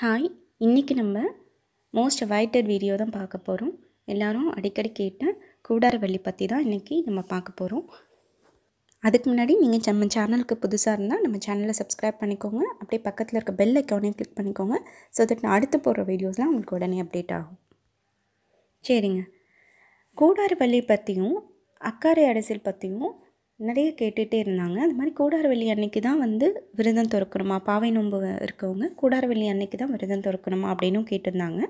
hi இன்றைக்கி நம்ம most awaited video தான் பார்க்க போகிறோம் எல்லோரும் அடிக்கடி கேட்ட கூடாரவள்ளி பற்றி தான் இன்றைக்கி நம்ம பார்க்க போகிறோம் அதுக்கு முன்னாடி நீங்கள் நம்ம சேனலுக்கு புதுசாக இருந்தால் நம்ம சேனலை சப்ஸ்கிரைப் பண்ணிக்கோங்க அப்படியே பக்கத்தில் இருக்க பெல் ஐக்கானையும் கிளிக் பண்ணிக்கோங்க ஸோ தட் அடுத்து போடுற வீடியோஸ்லாம் உங்களுக்கு உடனே அப்டேட் ஆகும் சரிங்க கூடாரவள்ளி பற்றியும் அக்காரை அரசியல் பற்றியும் நிறைய கேட்டுகிட்டே இருந்தாங்க அது மாதிரி கூடாரவெள்ளி அன்னைக்கு தான் வந்து விரதம் திறக்கணுமா பாவை நோம்பு இருக்கவங்க கூடாரவெள்ளி அன்னைக்கு தான் விரதம் திறக்கணுமா அப்படின்னும் கேட்டிருந்தாங்க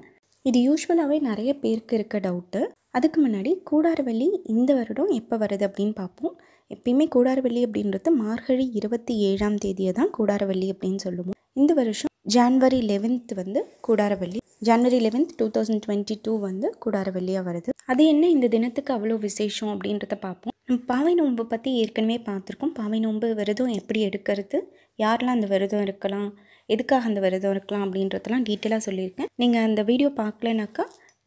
இது யூஸ்வலாகவே நிறைய பேருக்கு இருக்க டவுட்டு அதுக்கு முன்னாடி கூடாரவெள்ளி இந்த வருடம் எப்போ வருது அப்படின்னு பார்ப்போம் எப்பயுமே கூடாரவெள்ளி அப்படின்றது மார்கழி இருபத்தி ஏழாம் தேதியை தான் கூடாரவள்ளி அப்படின்னு சொல்லுவோம் இந்த வருஷம் ஜான்வரி லெவன்த் வந்து Koodaravalli January eleventh two thousand twenty two வந்து கூடாரவெள்ளியாக வருது அது என்ன இந்த தினத்துக்கு அவ்வளோ விசேஷம் அப்படின்றத பார்ப்போம் பாவை நோன்பு பற்றி ஏற்கனவே பார்த்துருக்கோம் பாவை நோன்பு விரதம் எப்படி எடுக்கிறது யாரெல்லாம் அந்த விரதம் இருக்கலாம் எதுக்காக அந்த விரதம் இருக்கலாம் அப்படின்றதெல்லாம் டீட்டெயிலாக சொல்லியிருக்கேன் நீங்கள் அந்த வீடியோ பார்க்கலனாக்கா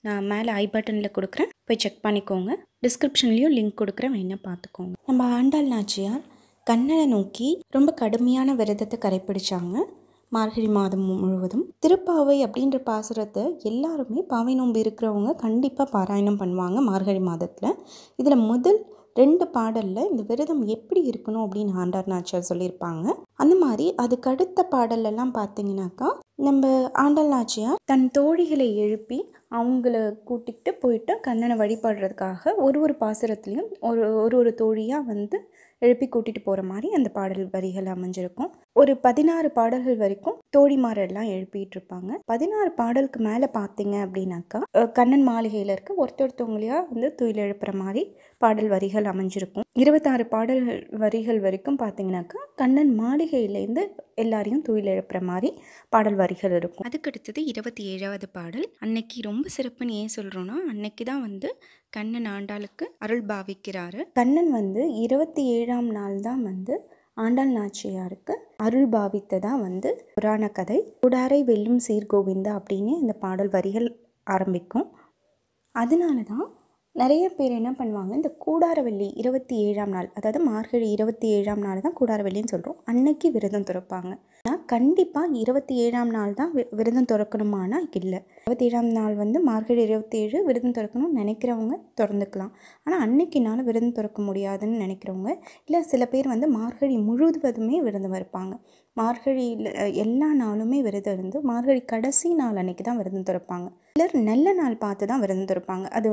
நான் மேலே ஐ பட்டனில் கொடுக்குறேன் போய் செக் பண்ணிக்கோங்க டிஸ்கிரிப்ஷன்லேயும் லிங்க் கொடுக்குறேன் வேணால் பார்த்துக்கோங்க நம்ம ஆண்டாள் நாச்சியார் கண்ணனை நோக்கி ரொம்ப கடுமையான விரதத்தை கரைப்பிடிச்சாங்க மார்கழி மாதம் முழுவதும் திருப்பாவை அப்படின்ற பாசுரத்தை எல்லாருமே பாவை நோன்பு இருக்கிறவங்க கண்டிப்பாக பாராயணம் பண்ணுவாங்க மார்கழி மாதத்தில் இதில் முதல் ரெண்டு பாடலில் இந்த விரதம் எப்படி இருக்கணும் அப்படின்னு ஆண்டார் நாச்சியார் சொல்லியிருப்பாங்க அந்த மாதிரி அதுக்கு அடுத்த பாடலெல்லாம் பார்த்தீங்கன்னாக்கா நம்ம ஆண்டாள் நாச்சியார் தன் தோழிகளை எழுப்பி அவங்கள கூட்டிகிட்டு போயிட்டு கண்ணனை வழிபாடுறதுக்காக ஒரு ஒரு பாசுரத்துலேயும் ஒரு ஒரு ஒரு தோழியாக வந்து எழுப்பி கூட்டிகிட்டு போகிற மாதிரி அந்த பாடல் வரிகள் அமைஞ்சிருக்கும் ஒரு பதினாறு பாடல்கள் வரைக்கும் தோழிமாரெல்லாம் எழுப்பிட்டு இருப்பாங்க பதினாறு பாடலுக்கு மேலே பார்த்தீங்க அப்படின்னாக்கா கண்ணன் மாளிகையில் இருக்க ஒருத்தொருத்தவங்களையா வந்து துயில் எழுப்புற மாதிரி பாடல் வரிகள் அமைஞ்சிருக்கும் இருபத்தாறு பாடல்கள் வரிகள் வரைக்கும் பார்த்தீங்கன்னாக்கா கண்ணன் மாளிகையிலேருந்து எல்லாரையும் துயில் எழுப்புற மாதிரி பாடல் வரிகள் இருக்கும் அதுக்கடுத்தது இருபத்தி ஏழாவது பாடல் அன்னைக்கு ரொம்ப சிறப்புன்னு ஏன் சொல்கிறோன்னா அன்னைக்கு தான் வந்து கண்ணன் ஆண்டாளுக்கு அருள் பாவிக்கிறாரு கண்ணன் வந்து இருபத்தி ஏழாம் நாள் தான் வந்து ஆண்டாள் நாச்சியாருக்கு அருள் பாவித்ததா வந்து புராண கதை குடாரை வெல்லும் சீர்கோவிந்தா அப்படின்னு இந்த பாடல் வரிகள் ஆரம்பிக்கும் அதனால தான் நிறைய பேர் என்ன பண்ணுவாங்க இந்த கூடாரவள்ளி இருபத்தி ஏழாம் நாள் அதாவது மார்கழி இருபத்தி ஏழாம் நாள் தான் கூடாரவள்ளின்னு சொல்கிறோம் அன்னைக்கு விரதம் துறப்பாங்க கண்டிப்பாக இருபத்தி ஏழாம் நாள் தான் விரதம் திறக்கணுமானா இல்லை இருபத்தி ஏழாம் நாள் வந்து மார்கழி இருபத்தி ஏழு விரதம் திறக்கணும்னு நினைக்கிறவங்க திறந்துக்கலாம் ஆனால் அன்னைக்கு நாள் விரதம் திறக்க முடியாதுன்னு நினைக்கிறவங்க இல்லை சில பேர் வந்து மார்கழி முழுவதுமே விரதம் இருப்பாங்க மார்கழியில் எல்லா நாளுமே விரதம் இருந்து மார்கழி கடைசி நாள் அன்னைக்கு தான் விரதம் திறப்பாங்க சிலர் நல்ல நாள் பார்த்து தான் விரதம் திறப்பாங்க அது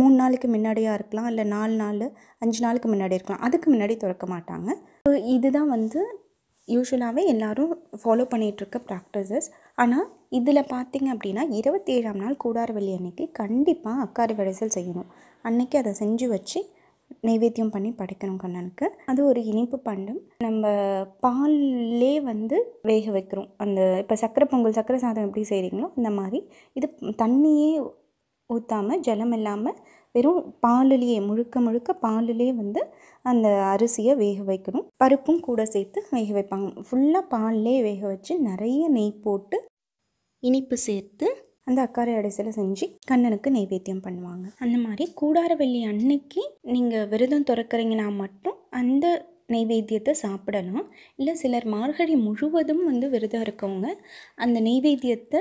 மூணு நாளுக்கு முன்னாடியாக இருக்கலாம் இல்லை நாலு நாள் அஞ்சு நாளுக்கு முன்னாடி இருக்கலாம் அதுக்கு முன்னாடி திறக்க மாட்டாங்க இதுதான் வந்து யூஸ்வலாகவே எல்லோரும் ஃபாலோ பண்ணிகிட்ருக்க ப்ராக்டிசஸ் ஆனால் இதில் பார்த்திங்க அப்படின்னா இருபத்தேழாம் நாள் கூடாரவெள்ளி அன்னைக்கு கண்டிப்பாக அக்காரி விளைசல் செய்யணும் அன்னைக்கு அதை செஞ்சு வச்சு நைவேத்தியம் பண்ணி படைக்கணும் கண்ணனுக்கு அது ஒரு இனிப்பு பண்டம் நம்ம பால்லே வந்து வேக வைக்கிறோம் அந்த இப்போ சக்கரை பொங்கல் சக்கரை சாதம் எப்படி செய்கிறீங்களோ அந்த மாதிரி இது தண்ணியே ஊற்றாமல் ஜலம் இல்லாமல் வெறும் பாலிலேயே முழுக்க முழுக்க பாலிலே வந்து அந்த அரிசியை வேக வைக்கணும் பருப்பும் கூட சேர்த்து வேக வைப்பாங்க ஃபுல்லாக பாலிலே வேக வச்சு நிறைய நெய் போட்டு இனிப்பு சேர்த்து அந்த அக்காரை அடைசில செஞ்சு கண்ணனுக்கு நைவேத்தியம் பண்ணுவாங்க அந்த மாதிரி கூடாரவெள்ளி அன்னைக்கு நீங்கள் விரதம் திறக்கிறீங்கன்னா மட்டும் அந்த நெய்வேத்தியத்தை சாப்பிடலாம் இல்லை சிலர் மார்கழி முழுவதும் வந்து விரதம் இருக்கவங்க அந்த நெய்வேத்தியத்தை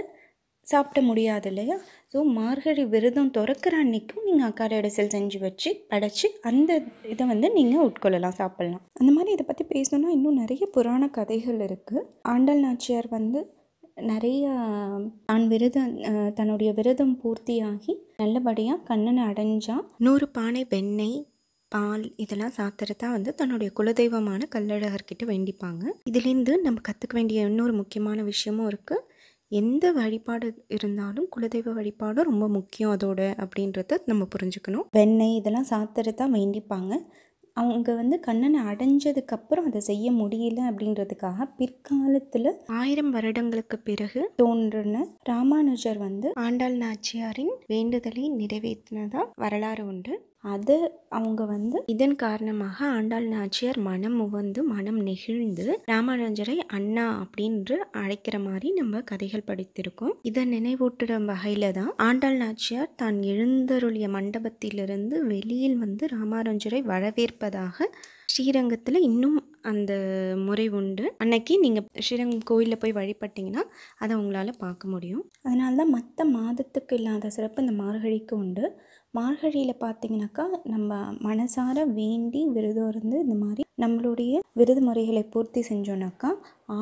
சாப்பிட முடியாது இல்லையா ஸோ மார்கழி விரதம் திறக்கிற அன்னைக்கும் நீங்கள் அக்காரை இடசல் செஞ்சு வச்சு படைச்சி அந்த இதை வந்து நீங்கள் உட்கொள்ளலாம் சாப்பிட்லாம் அந்த மாதிரி இதை பற்றி பேசணுன்னா இன்னும் நிறைய புராண கதைகள் இருக்குது ஆண்டாள் நாச்சியார் வந்து நிறைய தான் விரதம் தன்னுடைய விரதம் பூர்த்தியாகி நல்லபடியாக கண்ணனை அடைஞ்சா நூறு பானை வெண்ணெய் பால் இதெல்லாம் சாத்துறதா வந்து தன்னுடைய குலதெய்வமான கல்லழகர்கிட்ட வேண்டிப்பாங்க இதுலேருந்து நம்ம கற்றுக்க வேண்டிய இன்னொரு முக்கியமான விஷயமும் இருக்குது எந்த வழிபாடு இருந்தாலும் குலதெய்வ வழிபாடு ரொம்ப முக்கியம் அதோட அப்படின்றத நம்ம புரிஞ்சுக்கணும் வெண்ணெய் இதெல்லாம் சாத்திர தான் வேண்டிப்பாங்க அவங்க வந்து கண்ணனை அடைஞ்சதுக்கப்புறம் அதை செய்ய முடியல அப்படின்றதுக்காக பிற்காலத்தில் ஆயிரம் வருடங்களுக்கு பிறகு தோன்றின ராமானுஜர் வந்து ஆண்டாள் நாச்சியாரின் வேண்டுதலை நிறைவேற்றினதாக வரலாறு உண்டு அது அவங்க வந்து இதன் காரணமாக ஆண்டாள் நாச்சியார் மனம் உவந்து மனம் நெகிழ்ந்து ராமானுஜரை அண்ணா அப்படின்னு அழைக்கிற மாதிரி நம்ம கதைகள் படித்திருக்கோம் இதை நினைவூட்டுற வகையில தான் ஆண்டாள் நாச்சியார் தான் எழுந்தருளிய மண்டபத்திலிருந்து வெளியில் வந்து ராமானுஜரை வரவேற்பதாக ஸ்ரீரங்கத்தில் இன்னும் அந்த முறை உண்டு அன்னைக்கு நீங்கள் ஸ்ரீரங்கம் கோயிலில் போய் வழிபட்டிங்கன்னா அதை உங்களால் பார்க்க முடியும் அதனால தான் மற்ற மாதத்துக்கு இல்லாத சிறப்பு இந்த மார்கழிக்கு உண்டு மார்கழியில் பார்த்தீங்கன்னாக்கா நம்ம மனசார வேண்டி விரதம் இருந்து இந்த மாதிரி நம்மளுடைய விருது முறைகளை பூர்த்தி செஞ்சோன்னாக்கா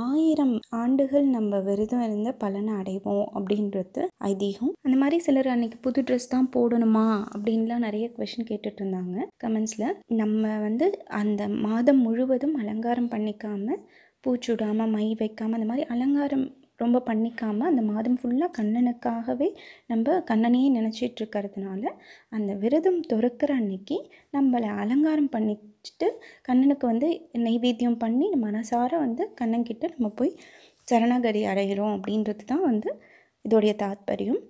ஆயிரம் ஆண்டுகள் நம்ம விரதம் இருந்த பலனை அடைவோம் அப்படின்றது ஐதீகம் அந்த மாதிரி சிலர் அன்னைக்கு புது ட்ரெஸ் தான் போடணுமா அப்படின்லாம் நிறைய கொஷின் கேட்டுட்டு இருந்தாங்க கமெண்ட்ஸில் நம்ம வந்து அந்த மாதம் முழுவதும் அலங்காரம் பண்ணிக்காம பூச்சுடாமல் மை வைக்காமல் அந்த மாதிரி அலங்காரம் ரொம்ப பண்ணிக்காமல் அந்த மாதம் ஃபுல்லாக கண்ணனுக்காகவே நம்ம கண்ணனையே நினச்சிட்டு இருக்கிறதுனால அந்த விரதம் துறக்கிற அன்னைக்கு நம்மளை அலங்காரம் பண்ணி வச்சுட்டு கண்ணனுக்கு வந்து நைவேத்தியம் பண்ணி மனசார வந்து கிட்ட நம்ம போய் சரணாகதி அடைகிறோம் அப்படின்றது தான் வந்து இதோடைய தாத்பரியம்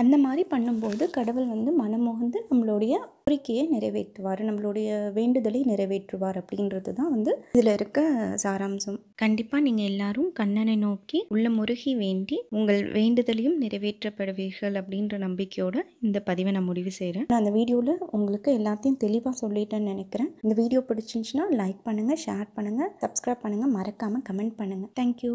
அந்த மாதிரி பண்ணும்போது கடவுள் வந்து மனமுகந்து நம்மளுடைய கோரிக்கையை நிறைவேற்றுவார் நம்மளுடைய வேண்டுதலை நிறைவேற்றுவார் அப்படின்றது தான் வந்து இதில் இருக்க சாராம்சம் கண்டிப்பாக நீங்கள் எல்லாரும் கண்ணனை நோக்கி உள்ள முருகி வேண்டி உங்கள் வேண்டுதலையும் நிறைவேற்றப்படுவீர்கள் அப்படின்ற நம்பிக்கையோட இந்த பதிவை நான் முடிவு செய்கிறேன் நான் அந்த வீடியோவில் உங்களுக்கு எல்லாத்தையும் தெளிவாக சொல்லிட்டேன்னு நினைக்கிறேன் இந்த வீடியோ பிடிச்சிருந்துச்சுன்னா லைக் பண்ணுங்கள் ஷேர் பண்ணுங்கள் சப்ஸ்கிரைப் பண்ணுங்கள் மறக்காமல் கமெண்ட் பண்ணுங்கள் தேங்க்யூ